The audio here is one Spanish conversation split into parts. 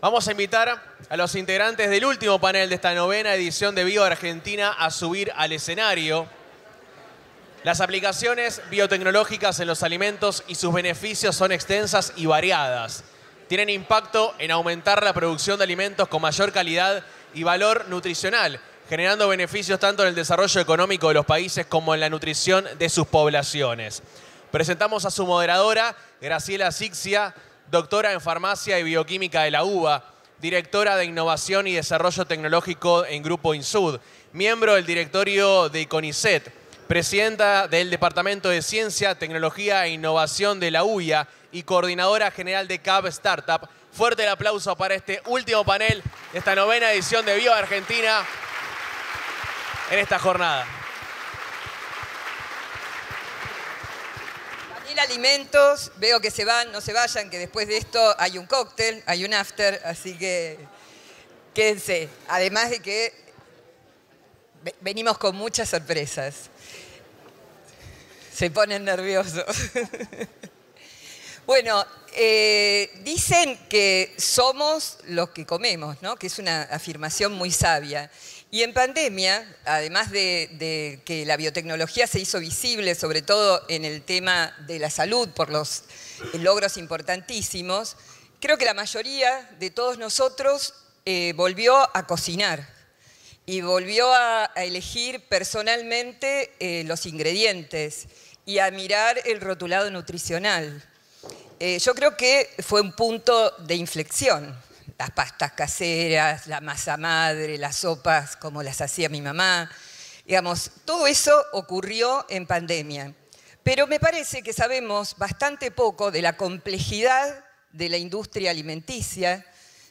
Vamos a invitar a los integrantes del último panel de esta novena edición de Bio Argentina a subir al escenario. Las aplicaciones biotecnológicas en los alimentos y sus beneficios son extensas y variadas. Tienen impacto en aumentar la producción de alimentos con mayor calidad y valor nutricional, generando beneficios tanto en el desarrollo económico de los países como en la nutrición de sus poblaciones. Presentamos a su moderadora, Graciela Sixia, doctora en farmacia y bioquímica de la UBA, directora de innovación y desarrollo tecnológico en Grupo Insud, miembro del directorio de CONICET, presidenta del Departamento de Ciencia, Tecnología e Innovación de la UIA y coordinadora general de CAB Startup. Fuerte el aplauso para este último panel de esta novena edición de Bio Argentina en esta jornada. alimentos, veo que se van, no se vayan, que después de esto hay un cóctel, hay un after, así que quédense. Además de que venimos con muchas sorpresas. Se ponen nerviosos. bueno, eh, dicen que somos los que comemos, ¿no? Que es una afirmación muy sabia. Y en pandemia, además de, que la biotecnología se hizo visible, sobre todo en el tema de la salud, por los eh, logros importantísimos, creo que la mayoría de todos nosotros eh, volvió a cocinar y volvió a, elegir personalmente eh, los ingredientes y a mirar el rotulado nutricional. yo creo que fue un punto de inflexión las pastas caseras, la masa madre, las sopas como las hacía mi mamá. Digamos, todo eso ocurrió en pandemia. Pero me parece que sabemos bastante poco de la complejidad de la industria alimenticia,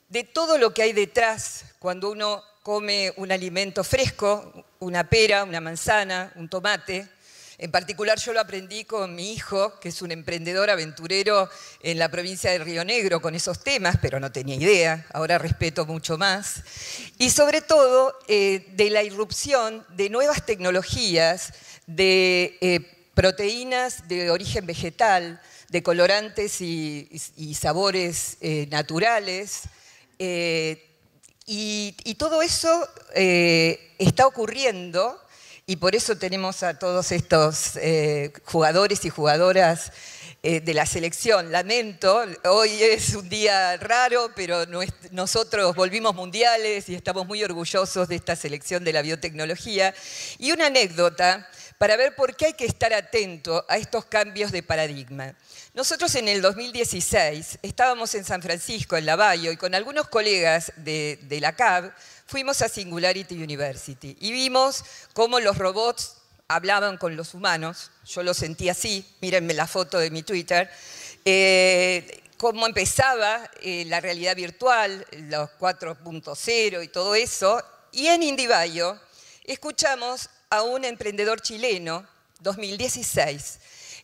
de todo lo que hay detrás cuando uno come un alimento fresco, una pera, una manzana, un tomate, en particular yo lo aprendí con mi hijo, que es un emprendedor aventurero en la provincia de Río Negro con esos temas, pero no tenía idea, ahora respeto mucho más. Y sobre todo eh, de la irrupción de nuevas tecnologías, de eh, proteínas de origen vegetal, de colorantes y, sabores eh, naturales. y, todo eso está ocurriendo y por eso tenemos a todos estos eh, jugadores y jugadoras eh, de la selección. Lamento, hoy es un día raro, pero nosotros volvimos mundiales y estamos muy orgullosos de esta selección de la biotecnología. Y una anécdota para ver por qué hay que estar atento a estos cambios de paradigma. Nosotros en el 2016 estábamos en San Francisco, en Lavallo, y con algunos colegas de, de la CAB, fuimos a Singularity University y vimos cómo los robots hablaban con los humanos, yo lo sentí así, mírenme la foto de mi Twitter, eh, cómo empezaba eh, la realidad virtual, los 4.0 y todo eso, y en Indivayo escuchamos a un emprendedor chileno, 2016,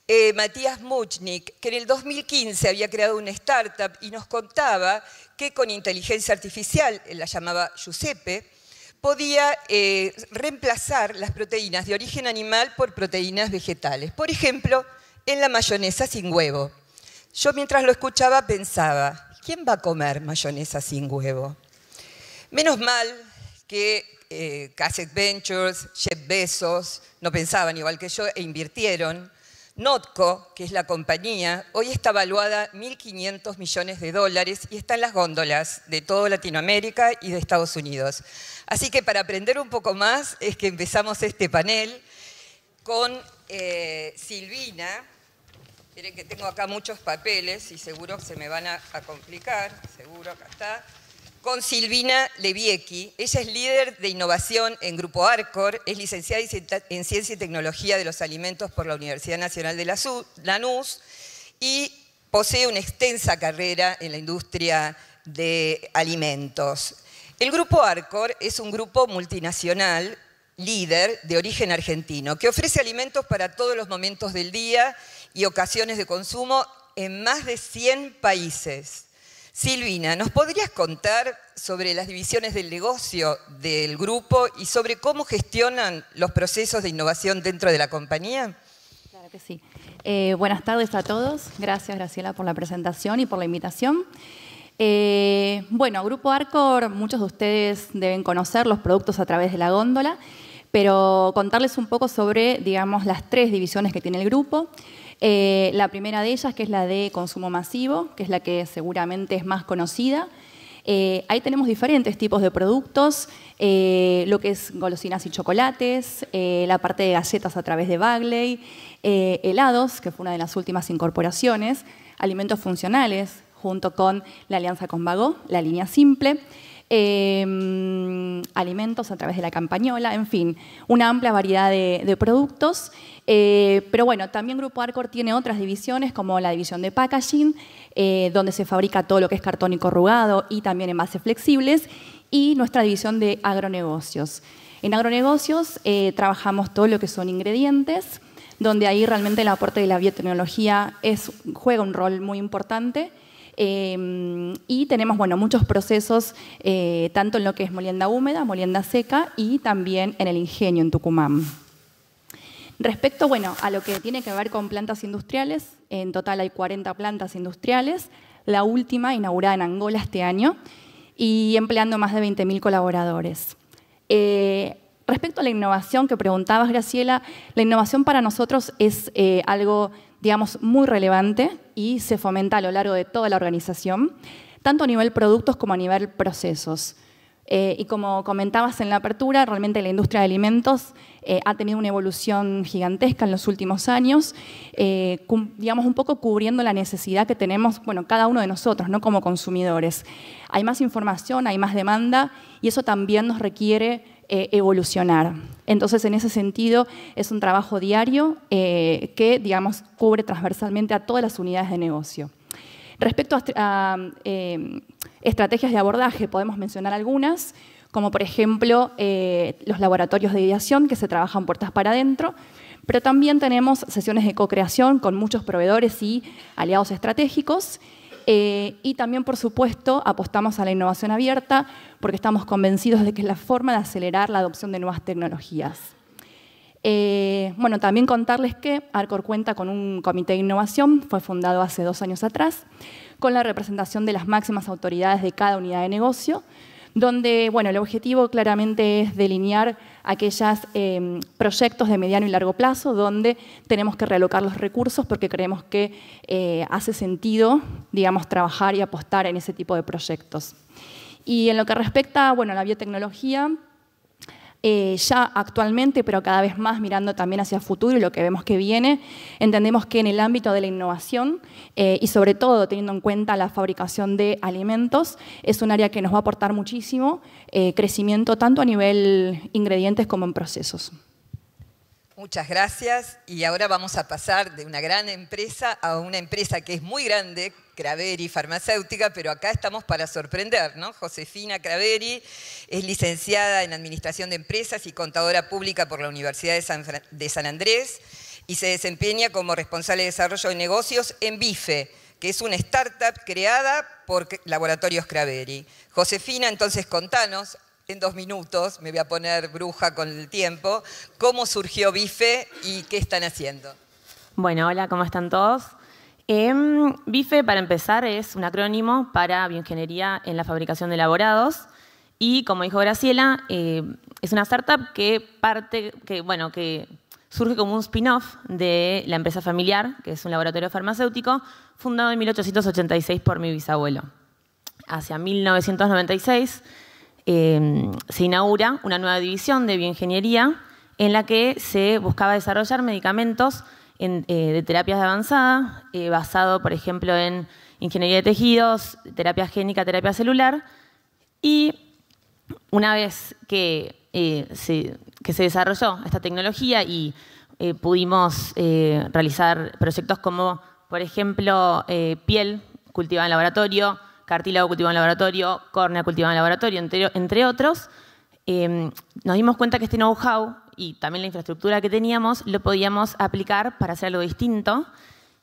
eh, Matías Muchnik, que en el 2015 había creado una startup y nos contaba que con inteligencia artificial, él la llamaba Giuseppe, podía eh, reemplazar las proteínas de origen animal por proteínas vegetales. Por ejemplo, en la mayonesa sin huevo. Yo mientras lo escuchaba pensaba, ¿quién va a comer mayonesa sin huevo? Menos mal que eh, Cassette Ventures, Jeff Bezos, no pensaban igual que yo e invirtieron Notco, que es la compañía, hoy está valuada 1.500 millones de dólares y está en las góndolas de toda Latinoamérica y de Estados Unidos. Así que para aprender un poco más es que empezamos este panel con eh, Silvina. Miren que tengo acá muchos papeles y seguro se me van a complicar, seguro, acá está con Silvina Leviecki. Ella es líder de innovación en Grupo Arcor, es licenciada en Ciencia y Tecnología de los Alimentos por la Universidad Nacional de la Lanús y posee una extensa carrera en la industria de alimentos. El Grupo Arcor es un grupo multinacional líder de origen argentino que ofrece alimentos para todos los momentos del día y ocasiones de consumo en más de 100 países. Silvina, ¿nos podrías contar sobre las divisiones del negocio del grupo y sobre cómo gestionan los procesos de innovación dentro de la compañía? Claro que sí. Eh, buenas tardes a todos. Gracias, Graciela, por la presentación y por la invitación. Eh, bueno, Grupo Arcor, muchos de ustedes deben conocer los productos a través de la góndola, pero contarles un poco sobre, digamos, las tres divisiones que tiene el grupo. Eh, la primera de ellas, que es la de consumo masivo, que es la que seguramente es más conocida. Eh, ahí tenemos diferentes tipos de productos, eh, lo que es golosinas y chocolates, la parte de galletas a través de Bagley, helados, que fue una de las últimas incorporaciones, alimentos funcionales, junto con la alianza con Vago, la línea simple. Em, alimentos a través de la campañola, en fin, una amplia variedad de, productos. Eh, pero bueno, también Grupo Arcor tiene otras divisiones como la división de packaging, eh, donde se fabrica todo lo que es cartón y corrugado y también envases flexibles, y nuestra división de agronegocios. En agronegocios eh, trabajamos todo lo que son ingredientes, donde ahí realmente el aporte de la biotecnología es, juega un rol muy importante. Em, y tenemos bueno, muchos procesos, eh, tanto en lo que es molienda húmeda, molienda seca y también en el ingenio en Tucumán. Respecto bueno, a lo que tiene que ver con plantas industriales, en total hay 40 plantas industriales, la última inaugurada en Angola este año y empleando más de 20.000 colaboradores. Eh, respecto a la innovación que preguntabas, Graciela, la innovación para nosotros es eh, algo digamos, muy relevante y se fomenta a lo largo de toda la organización, tanto a nivel productos como a nivel procesos. Eh, y como comentabas en la apertura, realmente la industria de alimentos eh, ha tenido una evolución gigantesca en los últimos años, eh, digamos un poco cubriendo la necesidad que tenemos, bueno, cada uno de nosotros, ¿no? Como consumidores. Hay más información, hay más demanda y eso también nos requiere eh, evolucionar. Entonces, en ese sentido, es un trabajo diario eh, que, digamos, cubre transversalmente a todas las unidades de negocio. Respecto a, eh, estrategias de abordaje, podemos mencionar algunas, como por ejemplo los laboratorios de ideación que se trabajan puertas para adentro, pero también tenemos sesiones de co-creación con muchos proveedores y aliados estratégicos eh, y también, por supuesto, apostamos a la innovación abierta porque estamos convencidos de que es la forma de acelerar la adopción de nuevas tecnologías. Eh, bueno, también contarles que Arcor cuenta con un comité de innovación, fue fundado hace dos años atrás, con la representación de las máximas autoridades de cada unidad de negocio, donde bueno, el objetivo claramente es delinear aquellos em, proyectos de mediano y largo plazo donde tenemos que realocar los recursos porque creemos que eh, hace sentido, digamos, trabajar y apostar en ese tipo de proyectos. Y en lo que respecta, a la biotecnología, eh, ya actualmente, pero cada vez más mirando también hacia el futuro y lo que vemos que viene, entendemos que en el ámbito de la innovación eh, y sobre todo teniendo en cuenta la fabricación de alimentos, es un área que nos va a aportar muchísimo eh, crecimiento tanto a nivel ingredientes como en procesos. Muchas gracias y ahora vamos a pasar de una gran empresa a una empresa que es muy grande, Craveri, farmacéutica, pero acá estamos para sorprender, ¿no? Josefina Craveri es licenciada en Administración de Empresas y contadora pública por la Universidad de San, de San Andrés y se desempeña como responsable de desarrollo de negocios en BIFE, que es una startup creada por Laboratorios Craveri. Josefina, entonces contanos en dos minutos, me voy a poner bruja con el tiempo, cómo surgió BIFE y qué están haciendo. Bueno, hola, ¿cómo están todos? Em, BIFE, para empezar, es un acrónimo para Bioingeniería en la Fabricación de Elaborados. Y como dijo Graciela, eh, es una startup que parte, que, bueno, que surge como un spin-off de la empresa familiar, que es un laboratorio farmacéutico, fundado en 1886 por mi bisabuelo. Hacia 1996 em, se inaugura una nueva división de bioingeniería en la que se buscaba desarrollar medicamentos eh, de terapias de avanzada, eh, basado, por ejemplo, en ingeniería de tejidos, terapia génica, terapia celular. Y una vez que, eh, se, desarrolló esta tecnología y pudimos realizar proyectos como, por ejemplo, piel cultivada en laboratorio, cartílago cultivado en laboratorio, córnea cultivada en laboratorio, entre otros, nos dimos cuenta que este know-how y también la infraestructura que teníamos, lo podíamos aplicar para hacer algo distinto,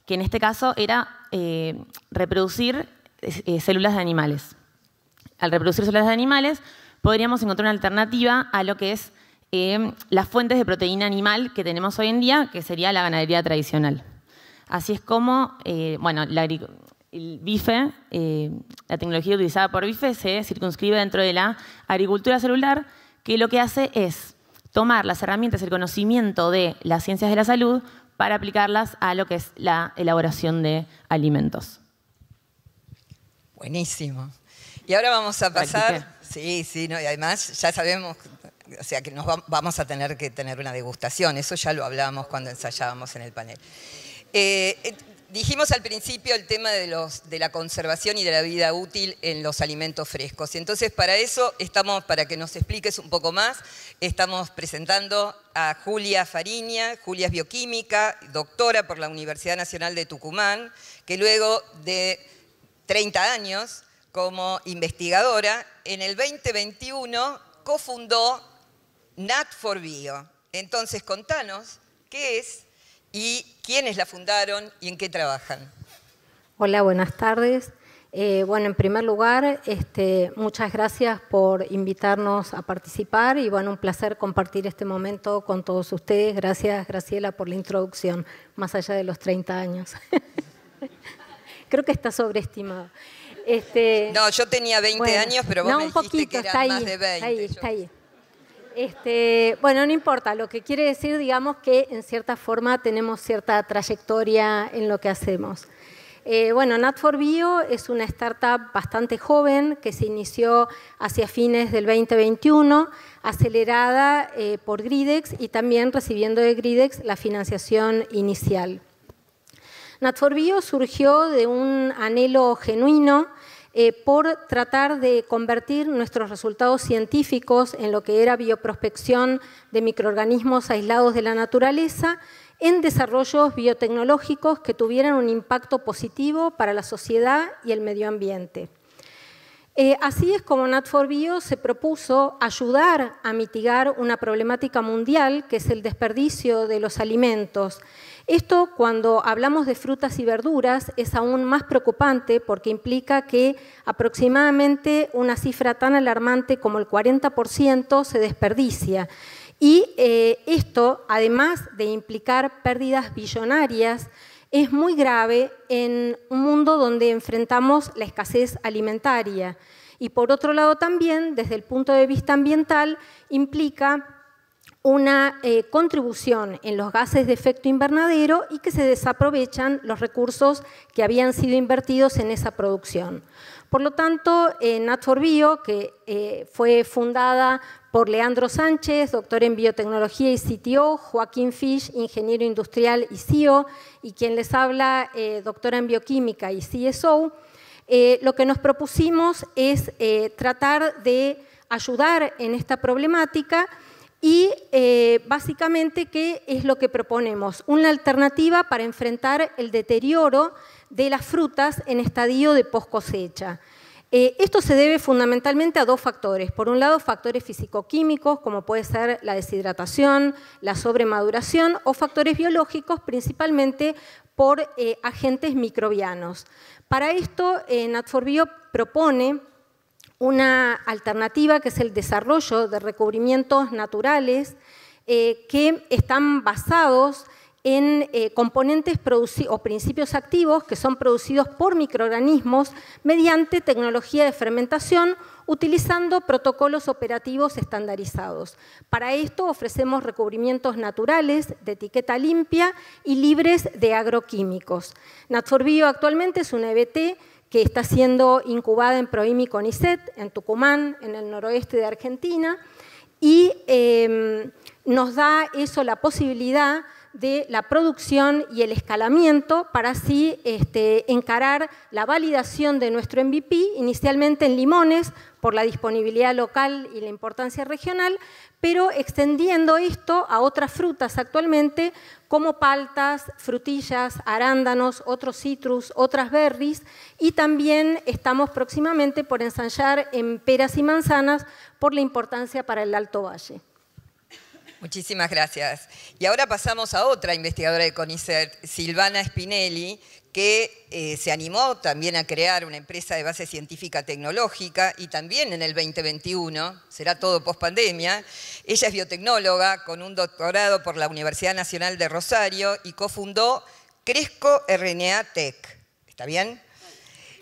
que en este caso era eh, reproducir eh, eh, células de animales. Al reproducir células de animales, podríamos encontrar una alternativa a lo que es las fuentes de proteína animal que tenemos hoy en día, que sería la ganadería tradicional. Así es como, bueno, el bife, la tecnología utilizada por bife se circunscribe dentro de la agricultura celular, que lo que hace es tomar las herramientas, el conocimiento de las ciencias de la salud para aplicarlas a lo que es la elaboración de alimentos. Buenísimo. Y ahora vamos a pasar... Sí, sí, no, y además ya sabemos o sea que nos vamos a tener que tener una degustación, eso ya lo hablábamos cuando ensayábamos en el panel. Eh, eh, dijimos al principio el tema de, de la conservación y de la vida útil en los alimentos frescos, y entonces para eso estamos, para que nos expliques un poco más, Estamos presentando a Julia Fariña, Julia es bioquímica, doctora por la Universidad Nacional de Tucumán, que luego de 30 años como investigadora, en el 2021 cofundó Nat4Bio. Entonces, contanos qué es y quiénes la fundaron y en qué trabajan. Hola, buenas tardes. Eh, bueno, en primer lugar, este, muchas gracias por invitarnos a participar y bueno, un placer compartir este momento con todos ustedes. Gracias, Graciela, por la introducción, más allá de los 30 años. Creo que está sobreestimado. Este, no, yo tenía 20 años, pero vos dijiste que eran más de 20. Está ahí, está ahí. Este, bueno, no importa, lo que quiere decir, digamos, que en cierta forma tenemos cierta trayectoria en lo que hacemos. Eh, bueno, Nat4Bio es una startup bastante joven que se inició hacia fines del 2021, acelerada eh, por Gridex y también recibiendo de Gridex la financiación inicial. Nat4Bio surgió de un anhelo genuino eh, por tratar de convertir nuestros resultados científicos en lo que era bioprospección de microorganismos aislados de la naturaleza en desarrollos biotecnológicos que tuvieran un impacto positivo para la sociedad y el medio ambiente. Eh, así es como Nat4Bio se propuso ayudar a mitigar una problemática mundial que es el desperdicio de los alimentos. Esto cuando hablamos de frutas y verduras es aún más preocupante porque implica que aproximadamente una cifra tan alarmante como el 40% se desperdicia. Y eh, esto, además de implicar pérdidas billonarias, es muy grave en un mundo donde enfrentamos la escasez alimentaria. Y por otro lado también, desde el punto de vista ambiental, implica una eh, contribución en los gases de efecto invernadero y que se desaprovechan los recursos que habían sido invertidos en esa producción. Por lo tanto, en eh, Bio, que eh, fue fundada por Leandro Sánchez, doctor en biotecnología y CTO, Joaquín Fish, ingeniero industrial y CEO, y quien les habla, eh, doctora en bioquímica y CSO, lo que nos propusimos es tratar de ayudar en esta problemática y básicamente, ¿qué es lo que proponemos? Una alternativa para enfrentar el deterioro de las frutas en estadio de post cosecha. Eh, esto se debe fundamentalmente a dos factores. Por un lado, factores físico-químicos como puede ser la deshidratación, la sobremaduración, o factores biológicos, principalmente por eh, agentes microbianos. Para esto, eh, Natforbio propone una alternativa que es el desarrollo de recubrimientos naturales que están basados en eh, componentes o principios activos que son producidos por microorganismos mediante tecnología de fermentación utilizando protocolos operativos estandarizados. Para esto ofrecemos recubrimientos naturales de etiqueta limpia y libres de agroquímicos. Natforbio actualmente es una EBT que está siendo incubada en Proimi Conicet, en Tucumán, en el noroeste de Argentina, y em, nos da eso la posibilidad de la producción y el escalamiento para así este, encarar la validación de nuestro MVP, inicialmente en limones por la disponibilidad local y la importancia regional, pero extendiendo esto a otras frutas actualmente como paltas, frutillas, arándanos, otros citrus, otras berries y también estamos próximamente por ensayar en peras y manzanas por la importancia para el Alto Valle. Muchísimas gracias. Y ahora pasamos a otra investigadora de CONICET, Silvana Spinelli, que eh, se animó también a crear una empresa de base científica tecnológica y también en el 2021, será todo pospandemia, ella es biotecnóloga con un doctorado por la Universidad Nacional de Rosario y cofundó Cresco RNA Tech. ¿Está bien?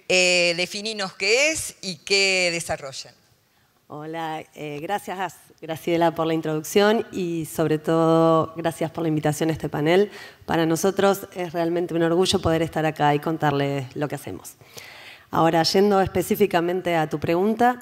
Eh, Definimos qué es y qué desarrollan. Hola, eh, gracias Graciela por la introducción y sobre todo gracias por la invitación a este panel. Para nosotros es realmente un orgullo poder estar acá y contarles lo que hacemos. Ahora, yendo específicamente a tu pregunta,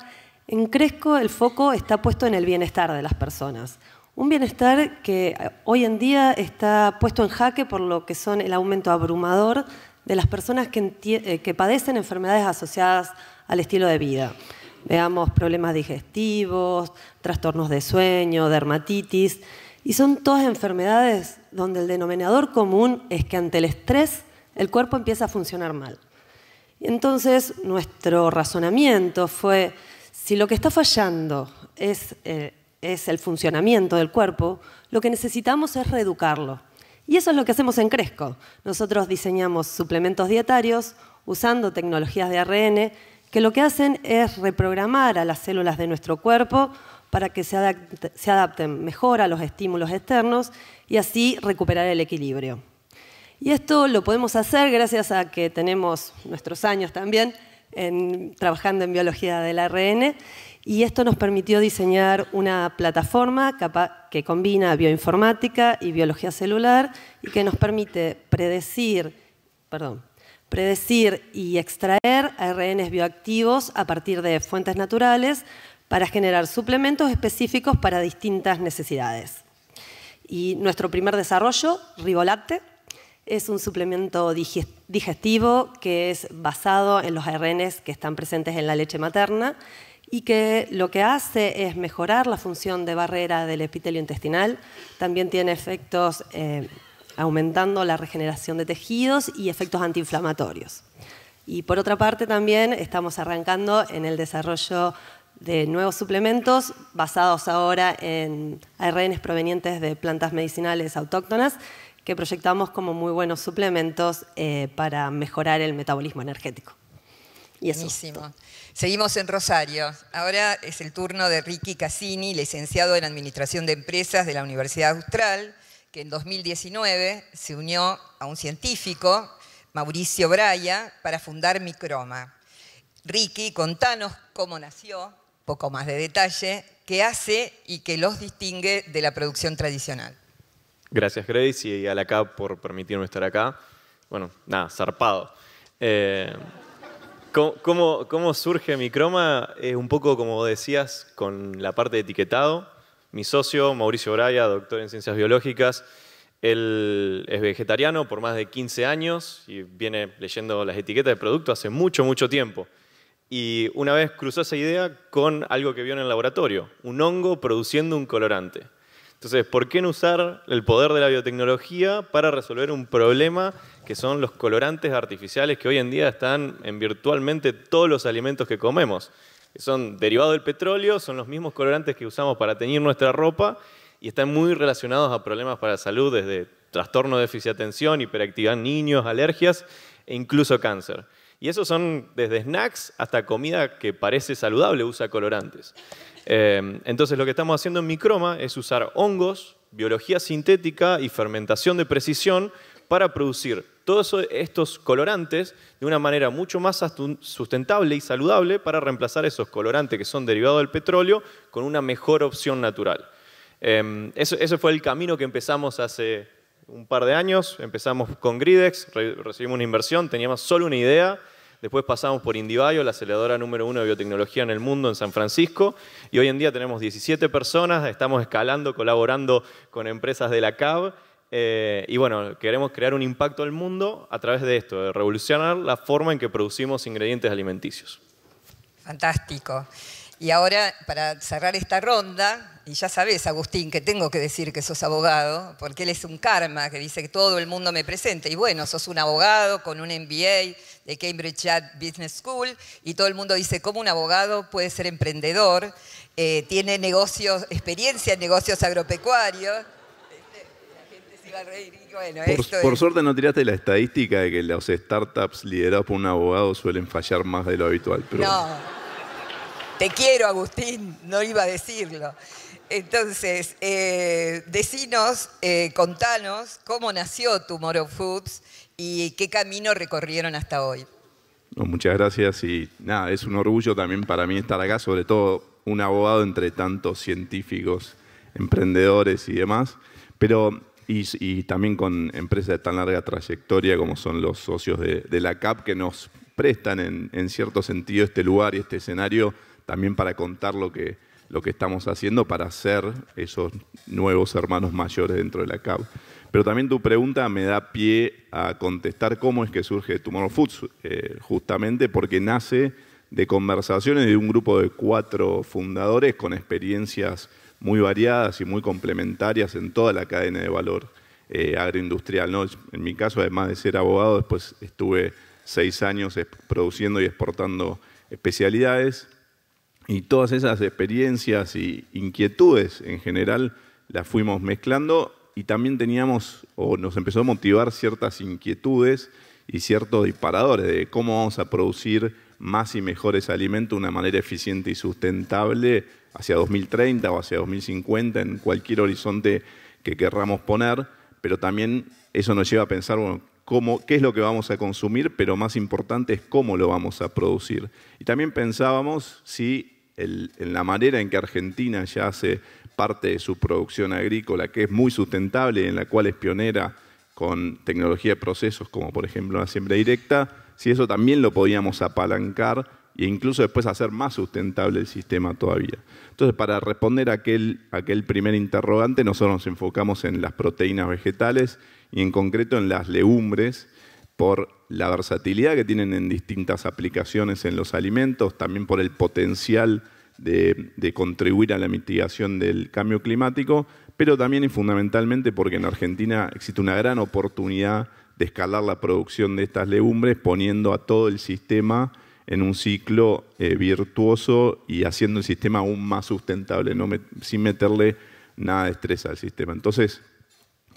en Cresco el foco está puesto en el bienestar de las personas. Un bienestar que eh, hoy en día está puesto en jaque por lo que son el aumento abrumador de las personas que eh, padecen enfermedades asociadas al estilo de vida veamos problemas digestivos, trastornos de sueño, dermatitis, y son todas enfermedades donde el denominador común es que ante el estrés el cuerpo empieza a funcionar mal. entonces nuestro razonamiento fue, si lo que está fallando es, eh, es el funcionamiento del cuerpo, lo que necesitamos es reeducarlo. Y eso es lo que hacemos en Cresco. Nosotros diseñamos suplementos dietarios usando tecnologías de ARN que lo que hacen es reprogramar a las células de nuestro cuerpo para que se, adapten mejor a los estímulos externos y así recuperar el equilibrio. Y esto lo podemos hacer gracias a que tenemos nuestros años también trabajando en biología del ARN y esto nos permitió diseñar una plataforma que combina bioinformática y biología celular y que nos permite predecir, perdón, predecir y extraer ARNs bioactivos a partir de fuentes naturales para generar suplementos específicos para distintas necesidades. Y nuestro primer desarrollo, Ribolacte, es un suplemento digestivo que es basado en los ARNs que están presentes en la leche materna y que lo que hace es mejorar la función de barrera del epitelio intestinal. También tiene efectos eh, aumentando la regeneración de tejidos y efectos antiinflamatorios. Y por otra parte también estamos arrancando en el desarrollo de nuevos suplementos basados ahora en ARNs provenientes de plantas medicinales autóctonas que proyectamos como muy buenos suplementos eh, para mejorar el metabolismo energético. Buenísimo. Seguimos en Rosario. Ahora es el turno de Ricky Cassini, licenciado en Administración de Empresas de la Universidad Austral que en 2019 se unió a un científico, Mauricio Braya, para fundar Microma. Ricky, contanos cómo nació, poco más de detalle, qué hace y qué los distingue de la producción tradicional. Gracias Grace y a la CAP por permitirme estar acá. Bueno, nada, zarpado. Eh, ¿cómo, surge Microma? un poco como decías, con la parte de etiquetado, mi socio, Mauricio Braya, doctor en ciencias biológicas. Él es vegetariano por más de 15 años y viene leyendo las etiquetas de producto hace mucho, mucho tiempo. Y una vez cruzó esa idea con algo que vio en el laboratorio, un hongo produciendo un colorante. Entonces, ¿por qué no usar el poder de la biotecnología para resolver un problema que son los colorantes artificiales que hoy en día están en virtualmente todos los alimentos que comemos? son derivados del petróleo, son los mismos colorantes que usamos para teñir nuestra ropa y están muy relacionados a problemas para la salud, desde trastorno de déficit de atención, hiperactividad en niños, alergias e incluso cáncer. Y esos son desde snacks hasta comida que parece saludable, usa colorantes. Em, entonces lo que estamos haciendo en Microma es usar hongos, biología sintética y fermentación de precisión para producir todos estos colorantes de una manera mucho más sustentable y saludable para reemplazar esos colorantes que son derivados del petróleo con una mejor opción natural. Em, eso, ese fue el camino que empezamos hace un par de años. Empezamos con Gridex, recibimos una inversión, teníamos solo una idea. Después pasamos por Indibio, la aceleradora número uno de biotecnología en el mundo en San Francisco. Y hoy en día tenemos 17 personas, estamos escalando, colaborando con empresas de la CAB eh, y bueno, queremos crear un impacto al mundo a través de esto, de revolucionar la forma en que producimos ingredientes alimenticios. Fantástico. Y ahora, para cerrar esta ronda, y ya sabes, Agustín, que tengo que decir que sos abogado, porque él es un karma que dice que todo el mundo me presente. Y bueno, sos un abogado con un MBA de Cambridge Business School, y todo el mundo dice, ¿cómo un abogado puede ser emprendedor? Eh, tiene negocios, experiencia en negocios agropecuarios por, suerte no tiraste la estadística de que los startups liderados por un abogado suelen fallar más de lo habitual. No. Te quiero, Agustín. No iba a decirlo. Entonces, eh, decinos, eh, contanos cómo nació Tomorrow Foods y qué camino recorrieron hasta hoy. muchas gracias y nada, es un orgullo también para mí estar acá, sobre todo un abogado entre tantos científicos, emprendedores y demás. Pero y, también con empresas de tan larga trayectoria como son los socios de, la CAP, que nos prestan en, cierto sentido este lugar y este escenario también para contar lo que, lo que estamos haciendo para ser esos nuevos hermanos mayores dentro de la CAP. Pero también tu pregunta me da pie a contestar cómo es que surge Tomorrow Foods, eh, justamente porque nace de conversaciones de un grupo de cuatro fundadores con experiencias muy variadas y muy complementarias en toda la cadena de valor eh, agroindustrial. En mi caso, además de ser abogado, después estuve seis años produciendo y exportando especialidades y todas esas experiencias y inquietudes en general las fuimos mezclando y también teníamos o nos empezó a motivar ciertas inquietudes y ciertos disparadores de cómo vamos a producir más y mejores alimentos de una manera eficiente y sustentable hacia 2030 o hacia 2050 en cualquier horizonte que querramos poner, pero también eso nos lleva a pensar, bueno, cómo, qué es lo que vamos a consumir, pero más importante es cómo lo vamos a producir. Y también pensábamos si en la manera en que Argentina ya hace parte de su producción agrícola, que es muy sustentable, en la cual es pionera con tecnología de procesos, como por ejemplo la siembra directa, si eso también lo podíamos apalancar e incluso después hacer más sustentable el sistema todavía. Entonces, para responder a aquel, primer interrogante, nosotros nos enfocamos en las proteínas vegetales y en concreto en las legumbres por la versatilidad que tienen en distintas aplicaciones en los alimentos, también por el potencial de, de, contribuir a la mitigación del cambio climático, pero también y fundamentalmente porque en Argentina existe una gran oportunidad de escalar la producción de estas legumbres poniendo a todo el sistema en un ciclo eh, virtuoso y haciendo el sistema aún más sustentable, sin meterle nada de estrés al sistema. Entonces,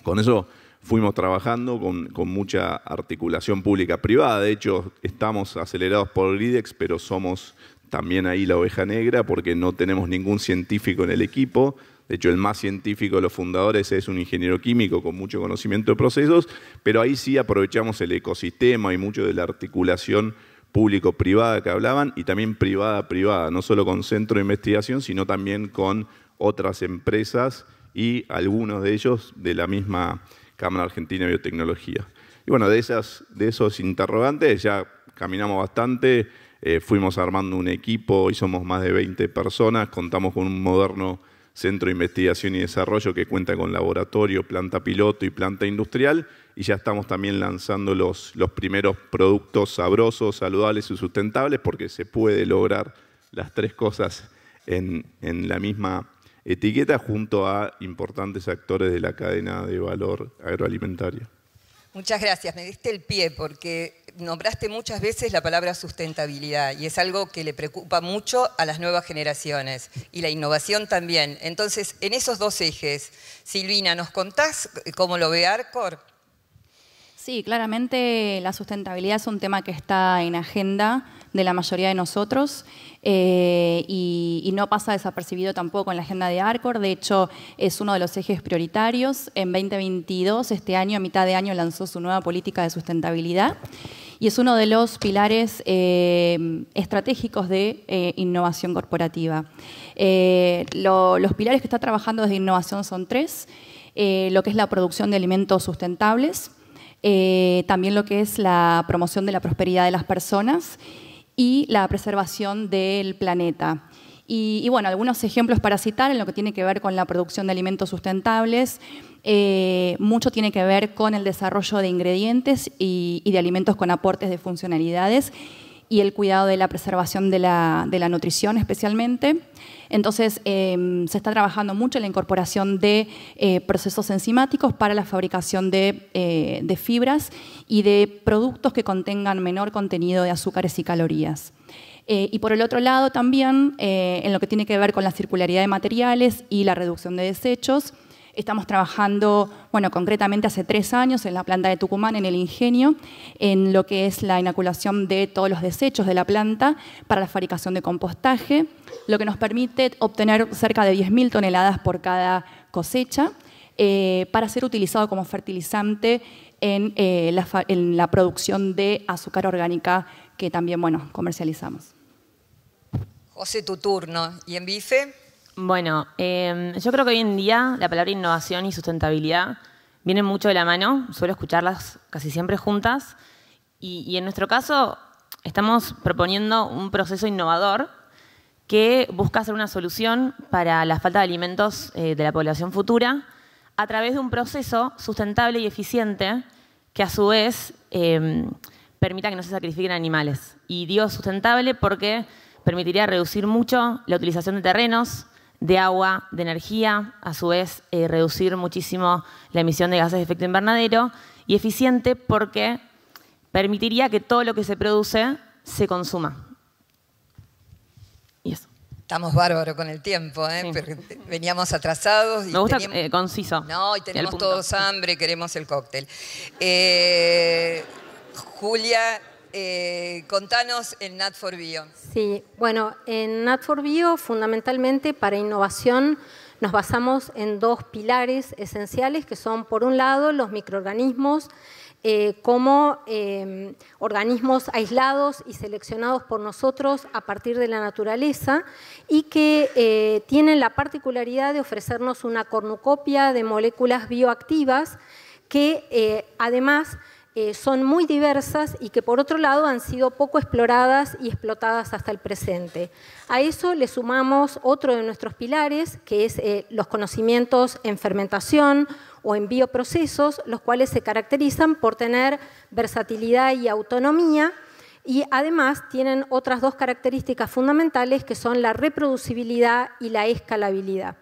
con eso fuimos trabajando con, mucha articulación pública-privada. De hecho, estamos acelerados por GRIDEX, pero somos también ahí la oveja negra porque no tenemos ningún científico en el equipo. De hecho, el más científico de los fundadores es un ingeniero químico con mucho conocimiento de procesos, pero ahí sí aprovechamos el ecosistema y mucho de la articulación público-privada que hablaban y también privada-privada, no solo con centro de investigación, sino también con otras empresas y algunos de ellos de la misma Cámara Argentina de Biotecnología. Y bueno, de, esas, de esos interrogantes ya caminamos bastante, eh, fuimos armando un equipo, hoy somos más de 20 personas, contamos con un moderno Centro de Investigación y Desarrollo que cuenta con laboratorio, planta piloto y planta industrial. Y ya estamos también lanzando los, los primeros productos sabrosos, saludables y sustentables porque se puede lograr las tres cosas en, en la misma etiqueta junto a importantes actores de la cadena de valor agroalimentario. Muchas gracias, me diste el pie porque nombraste muchas veces la palabra sustentabilidad y es algo que le preocupa mucho a las nuevas generaciones y la innovación también. Entonces, en esos dos ejes, Silvina, ¿nos contás cómo lo ve Arcor? Sí, claramente la sustentabilidad es un tema que está en agenda de la mayoría de nosotros eh, y, y, no pasa desapercibido tampoco en la agenda de Arcor. De hecho, es uno de los ejes prioritarios. En 2022, este año, a mitad de año, lanzó su nueva política de sustentabilidad y es uno de los pilares eh, estratégicos de eh, innovación corporativa. Eh, los pilares que está trabajando desde innovación son tres, lo que es la producción de alimentos sustentables, también lo que es la promoción de la prosperidad de las personas y la preservación del planeta. y, bueno, algunos ejemplos para citar en lo que tiene que ver con la producción de alimentos sustentables. Eh, mucho tiene que ver con el desarrollo de ingredientes y, de alimentos con aportes de funcionalidades y el cuidado de la preservación de la, nutrición especialmente. Entonces, em, se está trabajando mucho en la incorporación de eh, procesos enzimáticos para la fabricación eh, de, fibras y de productos que contengan menor contenido de azúcares y calorías. y por el otro lado, también en lo que tiene que ver con la circularidad de materiales y la reducción de desechos, Estamos trabajando, bueno, concretamente hace tres años en la planta de Tucumán, en el ingenio, en lo que es la inaculación de todos los desechos de la planta para la fabricación de compostaje, lo que nos permite obtener cerca de 10.000 toneladas por cada cosecha eh, para ser utilizado como fertilizante en, eh, la, en la producción de azúcar orgánica que también, bueno, comercializamos. José, tu turno. ¿Y en bife? Bueno, em, yo creo que hoy en día la palabra innovación y sustentabilidad vienen mucho de la mano, suelo escucharlas casi siempre juntas, y, en nuestro caso estamos proponiendo un proceso innovador que busca hacer una solución para la falta de alimentos eh, de la población futura a través de un proceso sustentable y eficiente que a su vez em, permita que no se sacrifiquen animales. Y digo sustentable porque permitiría reducir mucho la utilización de terrenos, de agua, de energía, a su vez eh, reducir muchísimo la emisión de gases de efecto invernadero y eficiente porque permitiría que todo lo que se produce se consuma. Y eso. Estamos bárbaros con el tiempo, ¿eh? veníamos atrasados. Me gusta eh, conciso. No, y tenemos todos hambre, queremos el cóctel. Julia, eh, contanos en nat 4 bio Sí, bueno, en nat 4 bio fundamentalmente para innovación nos basamos en dos pilares esenciales que son, por un lado, los microorganismos eh, como eh, organismos aislados y seleccionados por nosotros a partir de la naturaleza y que tienen la particularidad de ofrecernos una cornucopia de moléculas bioactivas que además eh, son muy diversas y que por otro lado han sido poco exploradas y explotadas hasta el presente. A eso le sumamos otro de nuestros pilares, que es eh, los conocimientos en fermentación o en bioprocesos, los cuales se caracterizan por tener versatilidad y autonomía y además tienen otras dos características fundamentales que son la reproducibilidad y la escalabilidad.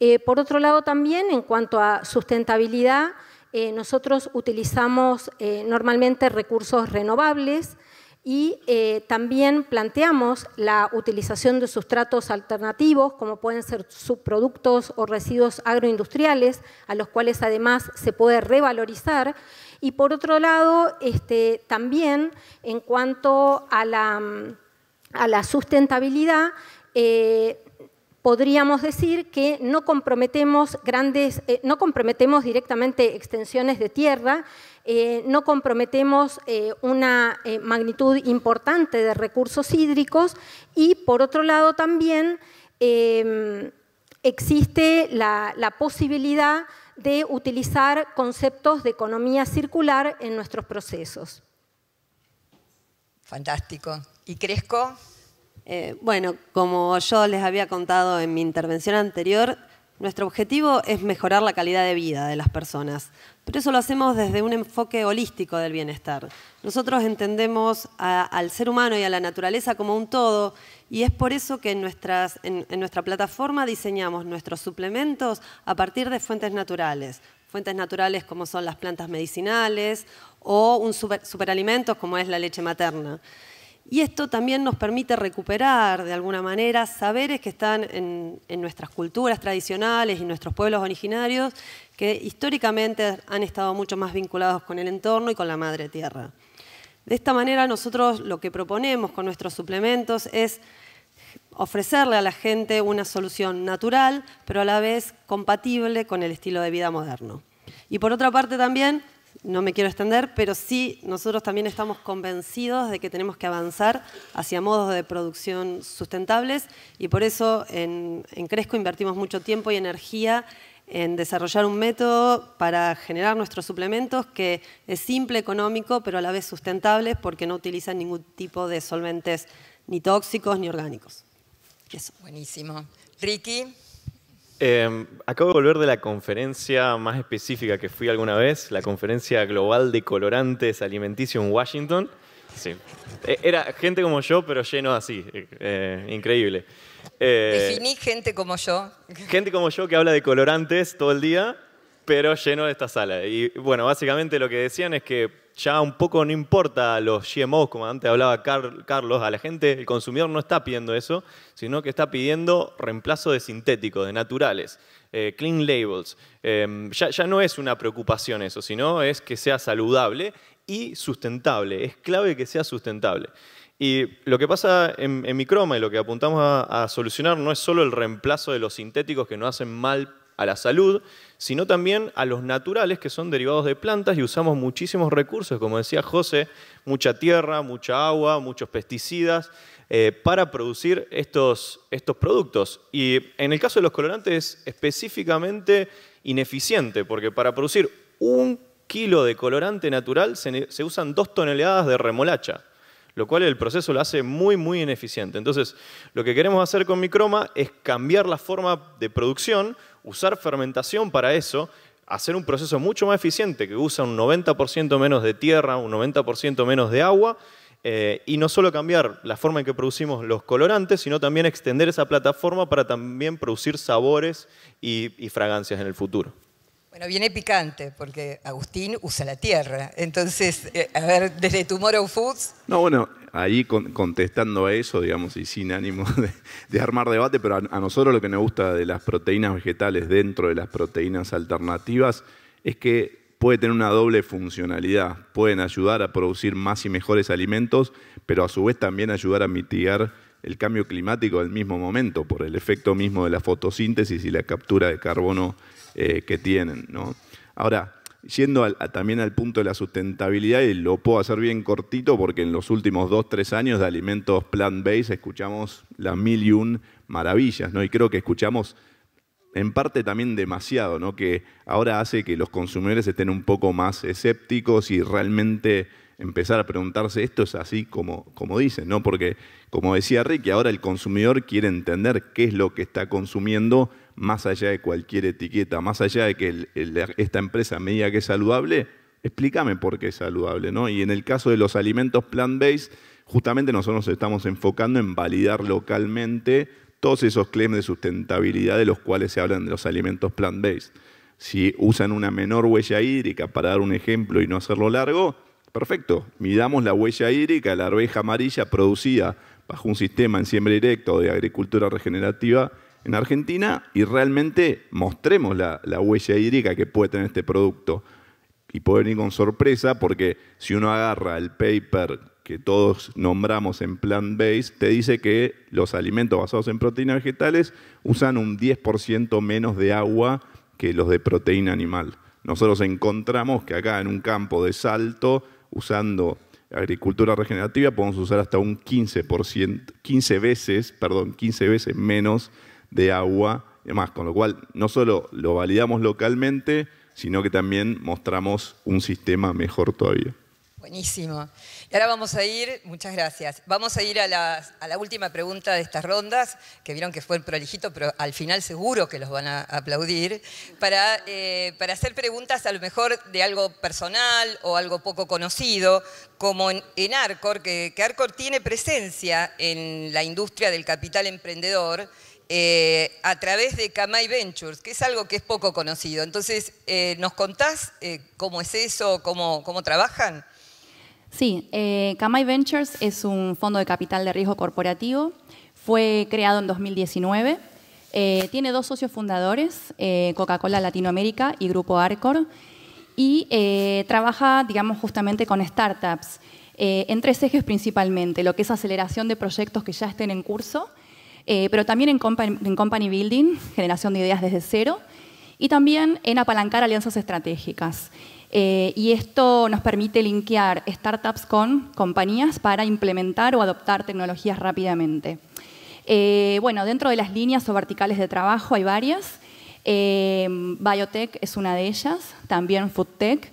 Eh, por otro lado también, en cuanto a sustentabilidad, eh, nosotros utilizamos eh, normalmente recursos renovables y eh, también planteamos la utilización de sustratos alternativos, como pueden ser subproductos o residuos agroindustriales, a los cuales además se puede revalorizar. Y por otro lado, este, también en cuanto a la, mm, sustentabilidad, eh, podríamos decir que no comprometemos, grandes, eh, no comprometemos directamente extensiones de tierra, eh, no comprometemos eh, una magnitud importante de recursos hídricos y, por otro lado, también em, existe la, la posibilidad de utilizar conceptos de economía circular en nuestros procesos. Fantástico. ¿Y Cresco? Eh, bueno, como yo les había contado en mi intervención anterior, nuestro objetivo es mejorar la calidad de vida de las personas, pero eso lo hacemos desde un enfoque holístico del bienestar. Nosotros entendemos al ser humano y a la naturaleza como un todo y es por eso que en, nuestra plataforma diseñamos nuestros suplementos a partir de fuentes naturales, fuentes naturales como son las plantas medicinales o un superalimentos como es la leche materna. Y esto también nos permite recuperar, de alguna manera, saberes que están en, nuestras culturas tradicionales y nuestros pueblos originarios, que históricamente han estado mucho más vinculados con el entorno y con la madre tierra. De esta manera, nosotros lo que proponemos con nuestros suplementos es ofrecerle a la gente una solución natural, pero a la vez compatible con el estilo de vida moderno. Y por otra parte también no me quiero extender, pero sí nosotros también estamos convencidos de que tenemos que avanzar hacia modos de producción sustentables y por eso en, Cresco invertimos mucho tiempo y energía en desarrollar un método para generar nuestros suplementos que es simple, económico, pero a la vez sustentable porque no utiliza ningún tipo de solventes ni tóxicos ni orgánicos. Buenísimo. Ricky. Em, acabo de volver de la conferencia más específica que fui alguna vez, la conferencia global de colorantes alimenticios en Washington. E, era gente como yo, pero lleno así. Eh, eh, increíble. Eh, Definí gente como yo. Gente como yo que habla de colorantes todo el día, pero lleno de esta sala. Y bueno, básicamente lo que decían es que ya un poco no importa los GMOs, como antes hablaba Carlos, a la gente, el consumidor no está pidiendo eso, sino que está pidiendo reemplazo de sintéticos, de naturales, eh, clean labels. Em, ya, no es una preocupación eso, sino es que sea saludable y sustentable. Es clave que sea sustentable. Y lo que pasa en, Microma y lo que apuntamos a, solucionar no es solo el reemplazo de los sintéticos que no hacen mal a la salud, sino también a los naturales que son derivados de plantas y usamos muchísimos recursos, como decía José, mucha tierra, mucha agua, muchos pesticidas, eh, para producir estos, estos productos. Y en el caso de los colorantes es específicamente ineficiente, porque para producir un kilo de colorante natural se, se usan dos toneladas de remolacha lo cual el proceso lo hace muy, muy ineficiente. Entonces, lo que queremos hacer con Microma es cambiar la forma de producción usar fermentación para eso, hacer un proceso mucho más eficiente que usa un 90% menos de tierra, un 90% menos de agua, eh, y no solo cambiar la forma en que producimos los colorantes, sino también extender esa plataforma para también producir sabores y fragancias en el futuro. Bueno, viene picante, porque Agustín usa la tierra. Entonces, eh, a ver, desde Tomorrow Foods. No, bueno, ahí contestando a eso, digamos, y sin ánimo de, armar debate, pero a, a, nosotros lo que nos gusta de las proteínas vegetales dentro de las proteínas alternativas es que puede tener una doble funcionalidad. Pueden ayudar a producir más y mejores alimentos, pero a su vez también ayudar a mitigar el cambio climático al mismo momento, por el efecto mismo de la fotosíntesis y la captura de carbono eh, que tienen. ¿no? Ahora, yendo también al punto de la sustentabilidad, y lo puedo hacer bien cortito porque en los últimos dos, tres años de alimentos plant-based escuchamos las mil y un maravillas, ¿no? Y creo que escuchamos en parte también demasiado, ¿no? Que ahora hace que los consumidores estén un poco más escépticos y realmente empezar a preguntarse esto es así como, dicen, ¿no? Porque, como decía Ricky, ahora el consumidor quiere entender qué es lo que está consumiendo más allá de cualquier etiqueta, más allá de que esta empresa me diga que es saludable, explícame por qué es saludable, ¿no? Y en el caso de los alimentos plant-based, justamente nosotros estamos enfocando en validar localmente todos esos claims de sustentabilidad de los cuales se hablan de los alimentos plant-based. Si usan una menor huella hídrica, para dar un ejemplo y no hacerlo largo, Perfecto, midamos la huella hídrica, la arveja amarilla producida bajo un sistema en siembra directo de agricultura regenerativa en Argentina y realmente mostremos la, huella hídrica que puede tener este producto. Y puede venir con sorpresa porque si uno agarra el paper que todos nombramos en plant Base te dice que los alimentos basados en proteínas vegetales usan un 10% menos de agua que los de proteína animal. Nosotros encontramos que acá en un campo de salto usando agricultura regenerativa podemos usar hasta un 15%, 15 veces, perdón, 15 veces menos de agua y demás, con lo cual no solo lo validamos localmente, sino que también mostramos un sistema mejor todavía. Buenísimo. Y ahora vamos a ir, muchas gracias, vamos a ir a la, última pregunta de estas rondas, que vieron que fue el prolijito, pero al final seguro que los van a aplaudir, para, eh, hacer preguntas a lo mejor de algo personal o algo poco conocido, como en, Arcor, que, Arcor tiene presencia en la industria del capital emprendedor. Eh, a través de Kamai Ventures, que es algo que es poco conocido. Entonces, eh, ¿nos contás cómo es eso, cómo, cómo trabajan? Sí, eh, Kamai Ventures es un fondo de capital de riesgo corporativo. Fue creado en 2019. Eh, tiene dos socios fundadores, eh, Coca-Cola Latinoamérica y Grupo Arcor, y eh, trabaja, digamos, justamente con startups en tres ejes principalmente, lo que es aceleración de proyectos que ya estén en curso, pero también en company building, generación de ideas desde cero, y también en apalancar alianzas estratégicas. Eh, y esto nos permite linkear startups con compañías para implementar o adoptar tecnologías rápidamente. Eh, bueno, dentro de las líneas o verticales de trabajo hay varias. Eh, biotech es una de ellas, también foodtech,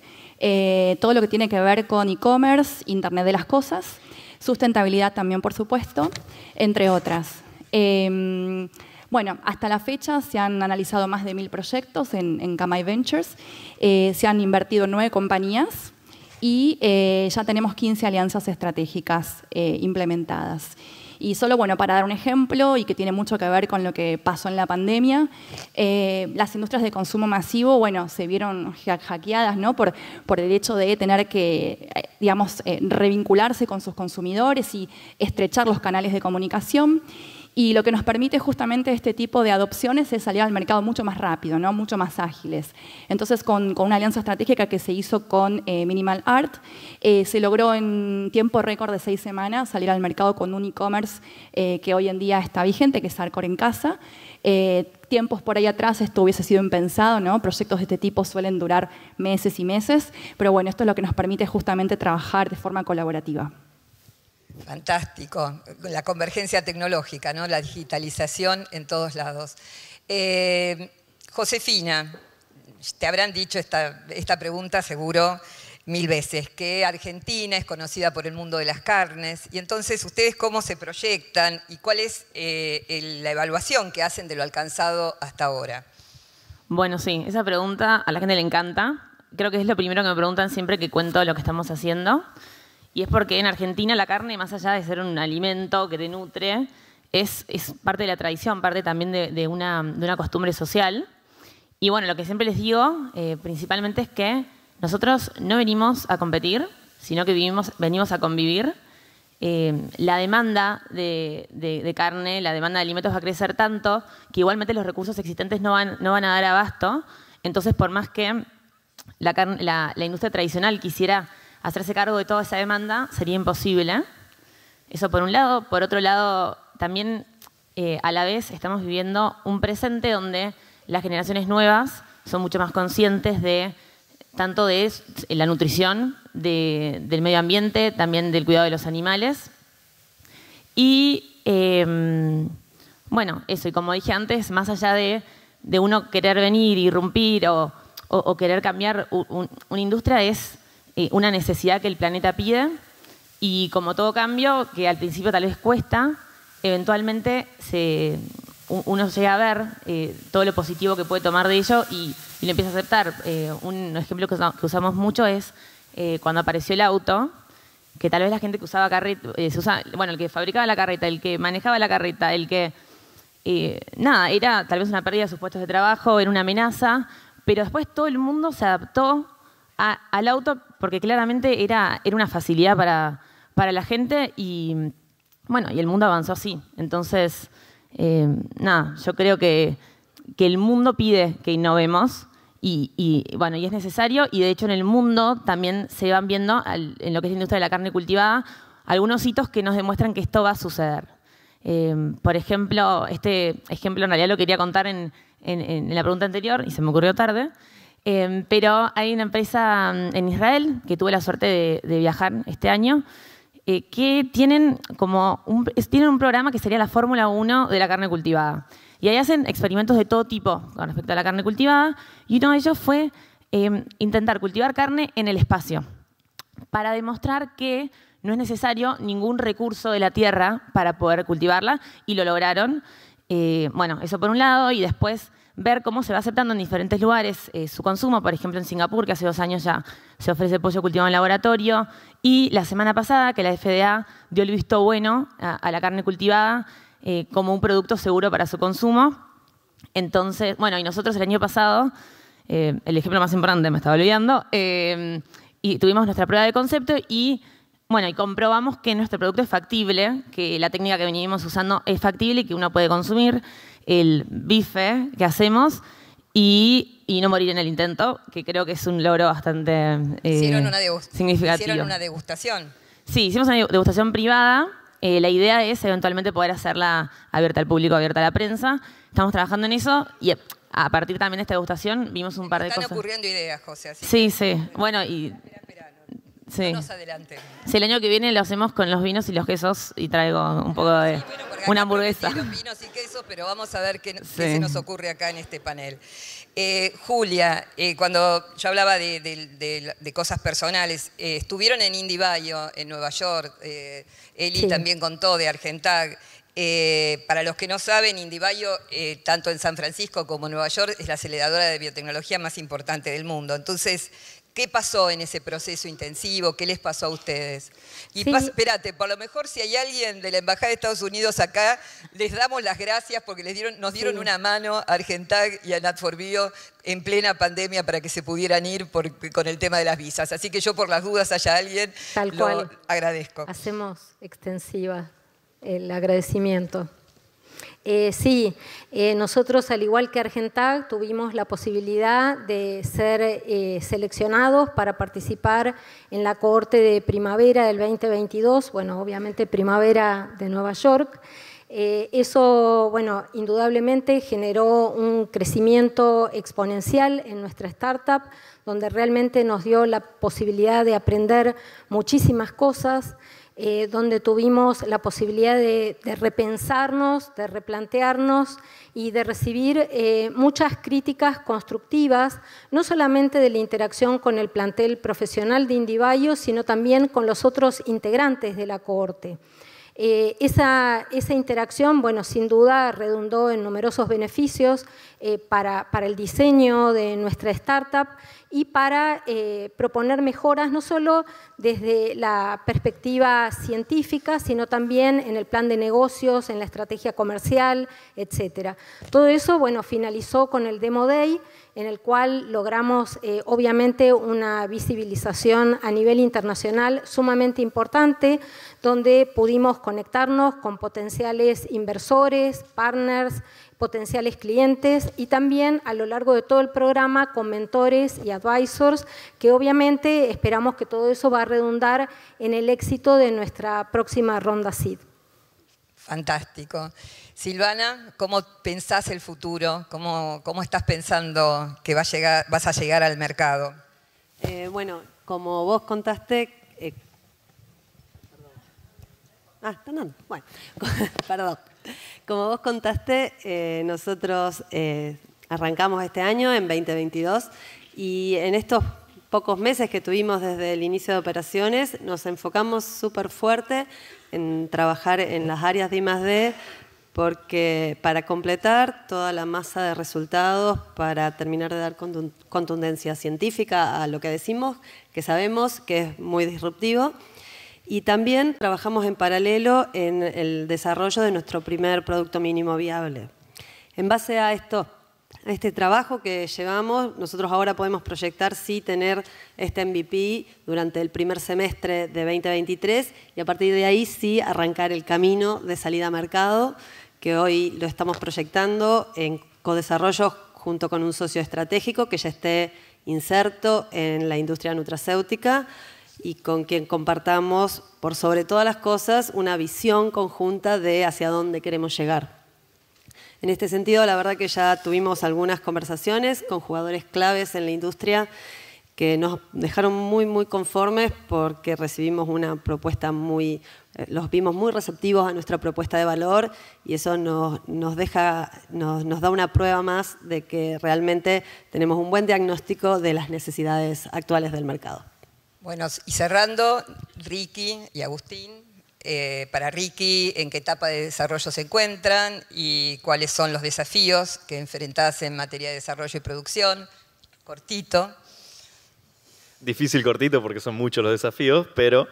todo lo que tiene que ver con e-commerce, Internet de las Cosas, sustentabilidad también, por supuesto, entre otras. Em, bueno, hasta la fecha se han analizado más de mil proyectos en, en Kamai Ventures, eh, se han invertido nueve compañías y eh, ya tenemos 15 alianzas estratégicas eh, implementadas. Y solo bueno, para dar un ejemplo y que tiene mucho que ver con lo que pasó en la pandemia, las industrias de consumo masivo bueno, se vieron hackeadas ¿no? por, por el hecho de tener que digamos, revincularse con sus consumidores y estrechar los canales de comunicación. Y lo que nos permite justamente este tipo de adopciones es salir al mercado mucho más rápido, ¿no? mucho más ágiles. Entonces, con, una alianza estratégica que se hizo con eh, Minimal Art, eh, se logró en tiempo récord de seis semanas salir al mercado con un e-commerce eh, que hoy en día está vigente, que es Arcor en Casa. tiempos por ahí atrás esto hubiese sido impensado, ¿no? Proyectos de este tipo suelen durar meses y meses, pero bueno, esto es lo que nos permite justamente trabajar de forma colaborativa. Fantástico, la convergencia tecnológica, ¿no? la digitalización en todos lados. Eh, Josefina, te habrán dicho esta, pregunta seguro mil veces, que Argentina es conocida por el mundo de las carnes, y entonces ustedes cómo se proyectan y cuál es eh, la evaluación que hacen de lo alcanzado hasta ahora. Bueno, sí, esa pregunta a la gente le encanta. Creo que es lo primero que me preguntan siempre que cuento lo que estamos haciendo. Y es porque en Argentina la carne, más allá de ser un alimento que te nutre, es, parte de la tradición, parte también de, una, costumbre social. Y bueno, lo que siempre les digo, eh, principalmente, es que nosotros no venimos a competir, sino que vivimos, venimos a convivir. Eh, la demanda de, carne, la demanda de alimentos va a crecer tanto que igualmente los recursos existentes no van, a dar abasto. Entonces, por más que la industria tradicional quisiera hacerse cargo de toda esa demanda sería imposible. Eso por un lado. Por otro lado, también eh, a la vez estamos viviendo un presente donde las generaciones nuevas son mucho más conscientes de tanto de la nutrición, del medio ambiente, también del cuidado de los animales. Y em, bueno, eso, y como dije antes, más allá de, uno querer venir, irrumpir o, o, querer cambiar una industria, es eh, una necesidad que el planeta pide y como todo cambio, que al principio tal vez cuesta, eventualmente uno llega a ver eh, todo lo positivo que puede tomar de ello y, lo empieza a aceptar. Eh, un ejemplo que, usamos mucho es cuando apareció el auto, que tal vez la gente que usaba carreta, bueno, el que fabricaba la carreta, el que manejaba la carreta, el que... nada, era tal vez una pérdida de sus puestos de trabajo, era una amenaza, pero después todo el mundo se adaptó al auto porque claramente era, una facilidad para, la gente y bueno, y el mundo avanzó así. Entonces, eh, nada, yo creo que, el mundo pide que innovemos y, bueno, y es necesario y de hecho en el mundo también se van viendo en lo que es la industria de la carne cultivada algunos hitos que nos demuestran que esto va a suceder. Eh, por ejemplo, este ejemplo en realidad lo quería contar en la pregunta anterior y se me ocurrió tarde. Em, pero hay una empresa mm, en Israel, que tuve la suerte de, viajar este año, eh, que tienen, como un, tienen un programa que sería la Fórmula 1 de la carne cultivada. Y ahí hacen experimentos de todo tipo con respecto a la carne cultivada. Y uno de ellos fue em, intentar cultivar carne en el espacio, para demostrar que no es necesario ningún recurso de la tierra para poder cultivarla, y lo lograron. Eh, bueno, eso por un lado, y después ver cómo se va aceptando en diferentes lugares eh, su consumo, por ejemplo en Singapur, que hace dos años ya se ofrece pollo cultivado en laboratorio, y la semana pasada que la FDA dio el visto bueno a, la carne cultivada eh, como un producto seguro para su consumo. Entonces, bueno, y nosotros el año pasado, eh, el ejemplo más importante me estaba olvidando, y tuvimos nuestra prueba de concepto y bueno, y comprobamos que nuestro producto es factible, que la técnica que venimos usando es factible y que uno puede consumir el bife que hacemos y, no morir en el intento, que creo que es un logro bastante eh, una significativo. Hicieron una degustación. Sí, hicimos una degustación privada. Eh, la idea es eventualmente poder hacerla abierta al público, abierta a la prensa. Estamos trabajando en eso y eh, a partir también de esta degustación vimos un par de cosas. Están ocurriendo ideas, José. sí, sí. Bueno, y Sí. el año que viene lo hacemos con los vinos y los quesos y traigo un poco de una una hamburguesa. Vinos y quesos, pero vamos a ver qué, se nos ocurre acá en este panel. Eh, Julia, eh, cuando yo hablaba de, cosas personales, eh, estuvieron en Indie Bayo, en Nueva York, Eli también contó de Argentag. para los que no saben, Indie eh, tanto en San Francisco como en Nueva York, es la aceleradora de biotecnología más importante del mundo. Entonces, ¿Qué pasó en ese proceso intensivo? ¿Qué les pasó a ustedes? Y espérate, por lo mejor si hay alguien de la Embajada de Estados Unidos acá, les damos las gracias porque les dieron, nos dieron una mano a Argentag y a Nat en plena pandemia para que se pudieran ir con el tema de las visas. Así que yo por las dudas haya alguien, lo agradezco. Hacemos extensiva el agradecimiento. Eh, sí, eh, nosotros al igual que Argentag tuvimos la posibilidad de ser eh, seleccionados para participar en la cohorte de primavera del 2022, bueno, obviamente primavera de Nueva York. eso, bueno, indudablemente generó un crecimiento exponencial en nuestra startup, donde realmente nos dio la posibilidad de aprender muchísimas cosas. Eh, donde tuvimos la posibilidad de, repensarnos, de replantearnos y de recibir eh, muchas críticas constructivas, no solamente de la interacción con el plantel profesional de Indivayo, sino también con los otros integrantes de la cohorte. Eh, esa, esa, interacción, bueno, sin duda redundó en numerosos beneficios eh, para, el diseño de nuestra startup y para eh, proponer mejoras no solo desde la perspectiva científica, sino también en el plan de negocios, en la estrategia comercial, etc. Todo eso, bueno, finalizó con el Demo Day en el cual logramos eh, obviamente una visibilización a nivel internacional sumamente importante, donde pudimos conectarnos con potenciales inversores, partners, potenciales clientes y también a lo largo de todo el programa con mentores y advisors, que obviamente esperamos que todo eso va a redundar en el éxito de nuestra próxima ronda SID. Fantástico. Silvana, ¿cómo pensás el futuro? ¿Cómo, estás pensando que a llegar, vas a llegar al mercado? Eh, bueno, como vos contaste... Eh, ah, perdón. Bueno, perdón. Como vos contaste, eh, nosotros arrancamos este año en 2022 y en estos pocos meses que tuvimos desde el inicio de operaciones nos enfocamos súper fuerte en trabajar en las áreas de I+.D. porque para completar toda la masa de resultados, para terminar de dar contundencia científica a lo que decimos, que sabemos que es muy disruptivo, y también trabajamos en paralelo en el desarrollo de nuestro primer producto mínimo viable. En base a esto, este trabajo que llevamos, nosotros ahora podemos proyectar sí tener este MVP durante el primer semestre de 2023 y a partir de ahí sí arrancar el camino de salida a mercado, que hoy lo estamos proyectando en codesarrollo junto con un socio estratégico que ya esté inserto en la industria nutracéutica y con quien compartamos, por sobre todas las cosas, una visión conjunta de hacia dónde queremos llegar. En este sentido, la verdad que ya tuvimos algunas conversaciones con jugadores claves en la industria que nos dejaron muy, muy conformes porque recibimos una propuesta muy, eh, los vimos muy receptivos a nuestra propuesta de valor y eso nos, deja, nos, nos, da una prueba más de que realmente tenemos un buen diagnóstico de las necesidades actuales del mercado. Bueno, y cerrando, Ricky y Agustín, eh, para Ricky, en qué etapa de desarrollo se encuentran y cuáles son los desafíos que enfrentás en materia de desarrollo y producción. Cortito. Difícil cortito porque son muchos los desafíos, pero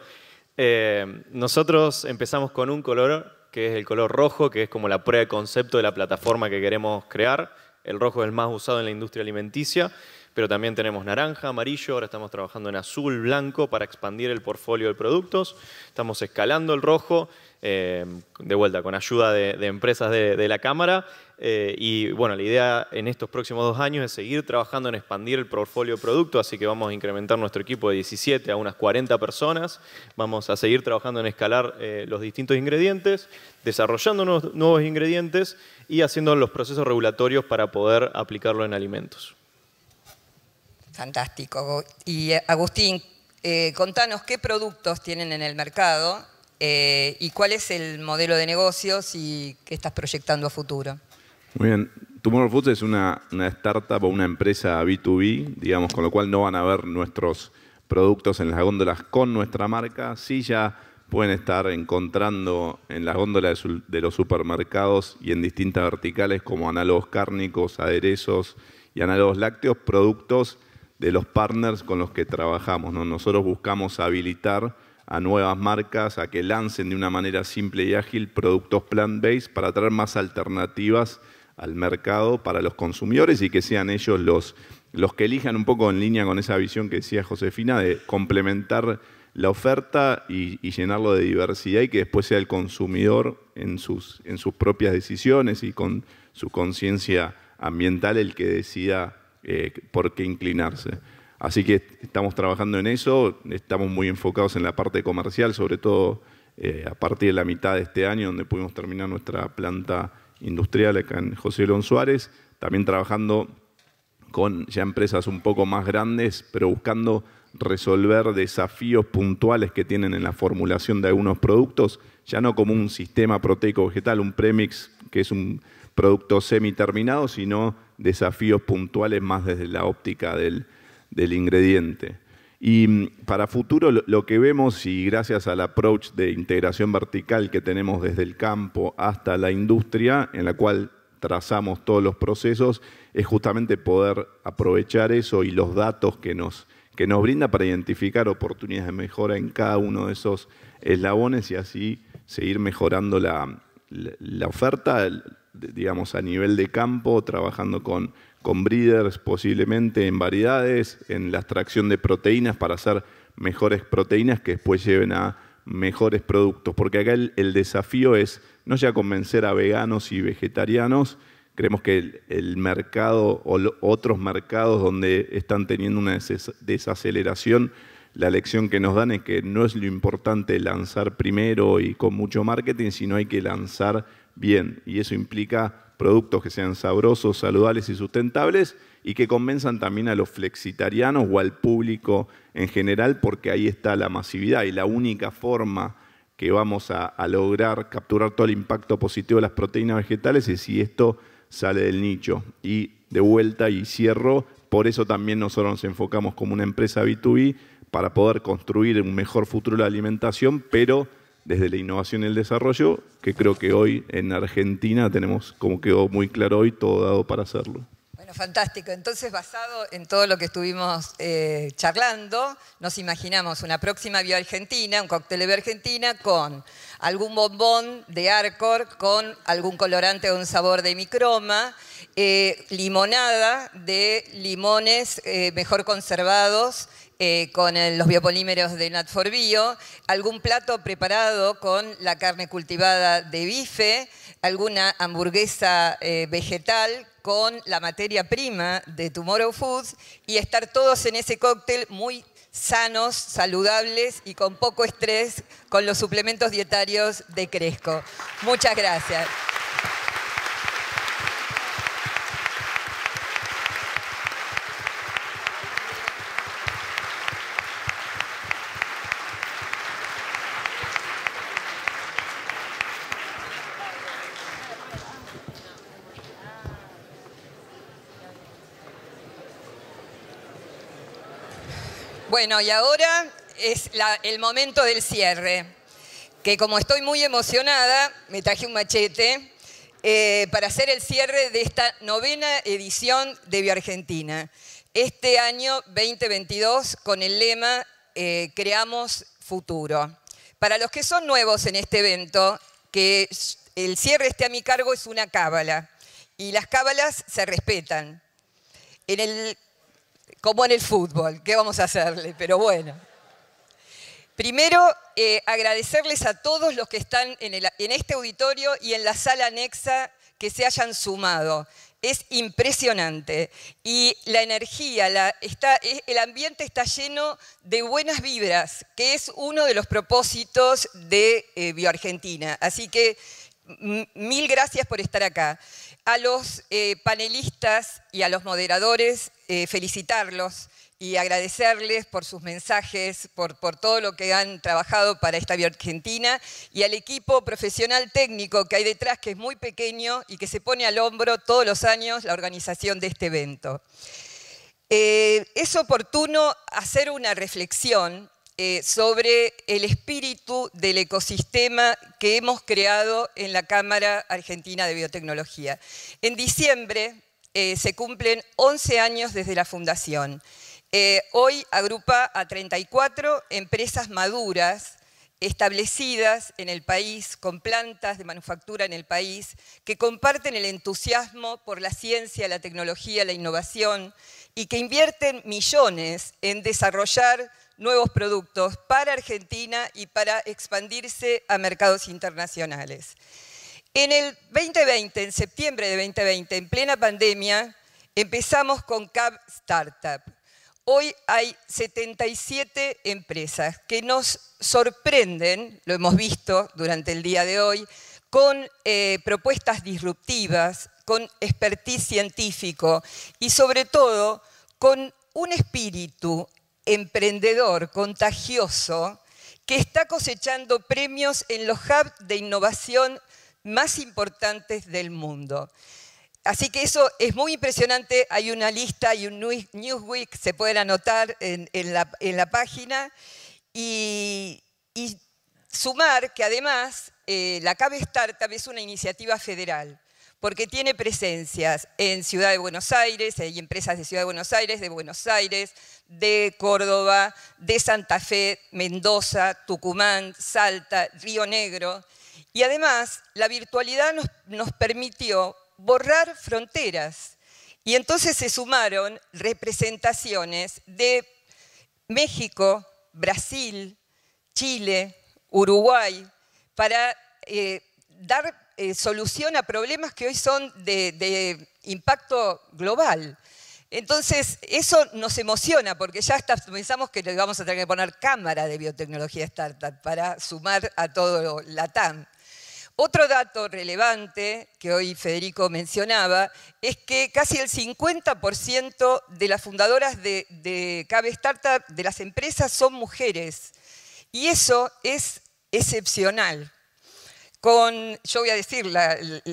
eh, nosotros empezamos con un color que es el color rojo, que es como la prueba de concepto de la plataforma que queremos crear. El rojo es el más usado en la industria alimenticia pero también tenemos naranja, amarillo, ahora estamos trabajando en azul, blanco para expandir el portfolio de productos. Estamos escalando el rojo, eh, de vuelta, con ayuda de, empresas de, la Cámara. Eh, y bueno, la idea en estos próximos dos años es seguir trabajando en expandir el portfolio de productos, así que vamos a incrementar nuestro equipo de 17 a unas 40 personas. Vamos a seguir trabajando en escalar eh, los distintos ingredientes, desarrollando nuevos ingredientes y haciendo los procesos regulatorios para poder aplicarlo en alimentos. Fantástico. Y eh, Agustín, eh, contanos qué productos tienen en el mercado eh, y cuál es el modelo de negocios y qué estás proyectando a futuro. Muy bien. Tomorrow Foods es una, startup o una empresa B2B, digamos, con lo cual no van a ver nuestros productos en las góndolas con nuestra marca. Sí ya pueden estar encontrando en las góndolas de los supermercados y en distintas verticales como análogos cárnicos, aderezos y análogos lácteos, productos de los partners con los que trabajamos. Nosotros buscamos habilitar a nuevas marcas a que lancen de una manera simple y ágil productos plant-based para traer más alternativas al mercado para los consumidores y que sean ellos los, los que elijan un poco en línea con esa visión que decía Josefina de complementar la oferta y, llenarlo de diversidad y que después sea el consumidor en sus, en sus propias decisiones y con su conciencia ambiental el que decida eh, por qué inclinarse. Así que estamos trabajando en eso, estamos muy enfocados en la parte comercial, sobre todo eh, a partir de la mitad de este año, donde pudimos terminar nuestra planta industrial acá en José León Suárez, también trabajando con ya empresas un poco más grandes, pero buscando resolver desafíos puntuales que tienen en la formulación de algunos productos, ya no como un sistema proteico vegetal, un premix, que es un productos semiterminados, sino desafíos puntuales más desde la óptica del, del ingrediente. Y mm, para futuro lo que vemos, y gracias al approach de integración vertical que tenemos desde el campo hasta la industria, en la cual trazamos todos los procesos, es justamente poder aprovechar eso y los datos que nos, que nos brinda para identificar oportunidades de mejora en cada uno de esos eslabones y así seguir mejorando la, la oferta, digamos, a nivel de campo, trabajando con, con breeders posiblemente en variedades, en la extracción de proteínas para hacer mejores proteínas que después lleven a mejores productos. Porque acá el, desafío es no ya convencer a veganos y vegetarianos, creemos que el, mercado o otros mercados donde están teniendo una desaceleración, la lección que nos dan es que no es lo importante lanzar primero y con mucho marketing, sino hay que lanzar bien. Y eso implica productos que sean sabrosos, saludables y sustentables y que convenzan también a los flexitarianos o al público en general, porque ahí está la masividad y la única forma que vamos a, lograr capturar todo el impacto positivo de las proteínas vegetales es si esto sale del nicho. Y de vuelta y cierro, por eso también nosotros nos enfocamos como una empresa B2B para poder construir un mejor futuro de la alimentación, pero desde la innovación y el desarrollo, que creo que hoy en Argentina tenemos, como quedó muy claro hoy, todo dado para hacerlo. Bueno, fantástico. Entonces, basado en todo lo que estuvimos eh, charlando, nos imaginamos una próxima BioArgentina, un cóctel de bio con algún bombón de Arcor, con algún colorante o un sabor de microma, eh, limonada de limones eh, mejor conservados eh, con los biopolímeros de Natforbio, algún plato preparado con la carne cultivada de bife, alguna hamburguesa eh, vegetal con la materia prima de Tomorrow Foods y estar todos en ese cóctel muy sanos, saludables y con poco estrés con los suplementos dietarios de Cresco. Muchas gracias. Bueno, y ahora es el momento del cierre, que como estoy muy emocionada, me traje un machete eh, para hacer el cierre de esta novena edición de BioArgentina. Este año 2022 con el lema eh, Creamos futuro. Para los que son nuevos en este evento, que el cierre esté a mi cargo es una cábala y las cábalas se respetan. En el como en el fútbol, ¿qué vamos a hacerle? Pero bueno. Primero, eh, agradecerles a todos los que están en, este auditorio y en la sala anexa que se hayan sumado. Es impresionante. Y la energía, el ambiente está lleno de buenas vibras, que es uno de los propósitos de eh, BioArgentina. Así que mil gracias por estar acá a los eh, panelistas y a los moderadores, eh, felicitarlos y agradecerles por sus mensajes, por, todo lo que han trabajado para esta Vía Argentina y al equipo profesional técnico que hay detrás, que es muy pequeño y que se pone al hombro todos los años la organización de este evento. Eh, es oportuno hacer una reflexión eh, sobre el espíritu del ecosistema que hemos creado en la Cámara Argentina de Biotecnología. En diciembre eh, se cumplen 11 años desde la fundación. Eh, hoy agrupa a 34 empresas maduras establecidas en el país, con plantas de manufactura en el país, que comparten el entusiasmo por la ciencia, la tecnología, la innovación y que invierten millones en desarrollar nuevos productos para Argentina y para expandirse a mercados internacionales. En el 2020, en septiembre de 2020, en plena pandemia, empezamos con Cab Startup. Hoy hay 77 empresas que nos sorprenden, lo hemos visto durante el día de hoy, con eh, propuestas disruptivas, con expertise científico y sobre todo con un espíritu emprendedor, contagioso, que está cosechando premios en los hubs de innovación más importantes del mundo. Así que eso es muy impresionante, hay una lista, y un Newsweek, se pueden anotar en, la, página. Y, sumar que además eh, la CABE Startup es una iniciativa federal porque tiene presencias en Ciudad de Buenos Aires, hay empresas de Ciudad de Buenos Aires, de Buenos Aires, de Córdoba, de Santa Fe, Mendoza, Tucumán, Salta, Río Negro. Y además, la virtualidad nos, permitió borrar fronteras. Y entonces se sumaron representaciones de México, Brasil, Chile, Uruguay, para eh, dar eh, soluciona problemas que hoy son de, impacto global. Entonces, eso nos emociona porque ya pensamos que le vamos a tener que poner cámara de biotecnología startup para sumar a todo la TAM. Otro dato relevante que hoy Federico mencionaba es que casi el 50% de las fundadoras de, de CABE Startup, de las empresas, son mujeres. Y eso es excepcional con, yo voy a decir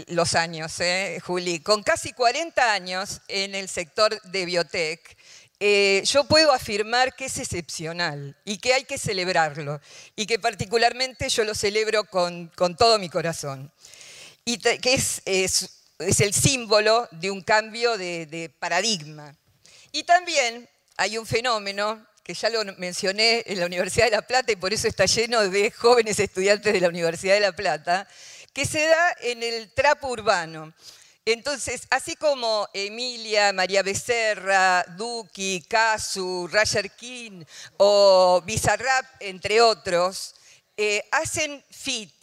los años, eh, Juli, con casi 40 años en el sector de biotech, eh, yo puedo afirmar que es excepcional y que hay que celebrarlo y que particularmente yo lo celebro con, todo mi corazón. Y que es, el símbolo de un cambio de, de paradigma. Y también hay un fenómeno que ya lo mencioné en la Universidad de La Plata y por eso está lleno de jóvenes estudiantes de la Universidad de La Plata, que se da en el trapo urbano. Entonces, así como Emilia, María Becerra, Duki, Casu, Roger King o Bizarrap, entre otros, eh, hacen fit,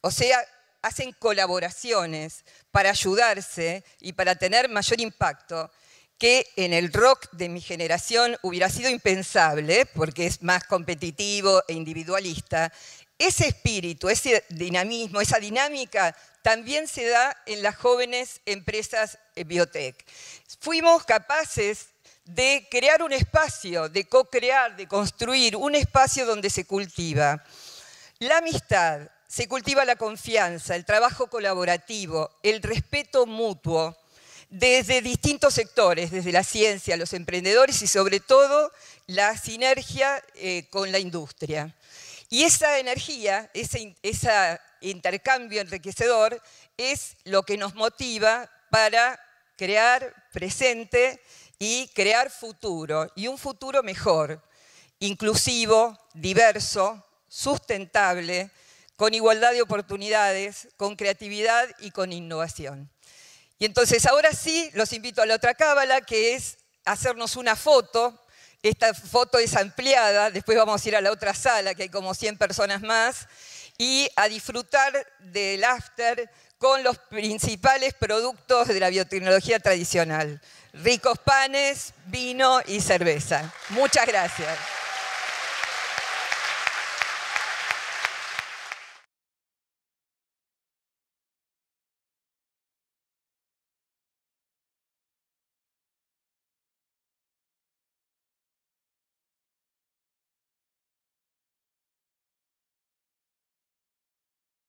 o sea, hacen colaboraciones para ayudarse y para tener mayor impacto que en el rock de mi generación hubiera sido impensable, porque es más competitivo e individualista, ese espíritu, ese dinamismo, esa dinámica también se da en las jóvenes empresas eh, biotech. Fuimos capaces de crear un espacio, de co-crear, de construir un espacio donde se cultiva la amistad, se cultiva la confianza, el trabajo colaborativo, el respeto mutuo, desde distintos sectores, desde la ciencia, los emprendedores y sobre todo la sinergia eh, con la industria. Y esa energía, ese intercambio enriquecedor es lo que nos motiva para crear presente y crear futuro, y un futuro mejor, inclusivo, diverso, sustentable, con igualdad de oportunidades, con creatividad y con innovación. Y entonces ahora sí los invito a la otra cábala, que es hacernos una foto. Esta foto es ampliada, después vamos a ir a la otra sala, que hay como 100 personas más, y a disfrutar del after con los principales productos de la biotecnología tradicional. Ricos panes, vino y cerveza. Muchas gracias.